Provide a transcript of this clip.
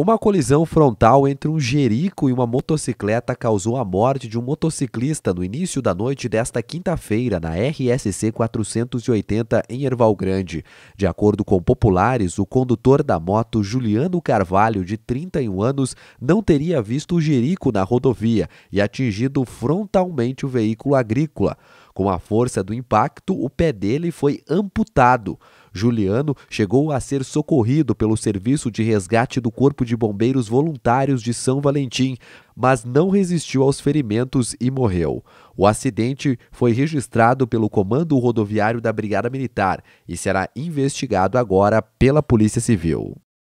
Uma colisão frontal entre um jerico e uma motocicleta causou a morte de um motociclista no início da noite desta quinta-feira na RSC 480 em Erval Grande. De acordo com populares, o condutor da moto, Juliano Carvalho, de 31 anos, não teria visto o jerico na rodovia e atingido frontalmente o veículo agrícola. Com a força do impacto, o pé dele foi amputado. Juliano chegou a ser socorrido pelo Serviço de Resgate do Corpo de Bombeiros Voluntários de São Valentim, mas não resistiu aos ferimentos e morreu. O acidente foi registrado pelo Comando Rodoviário da Brigada Militar e será investigado agora pela Polícia Civil.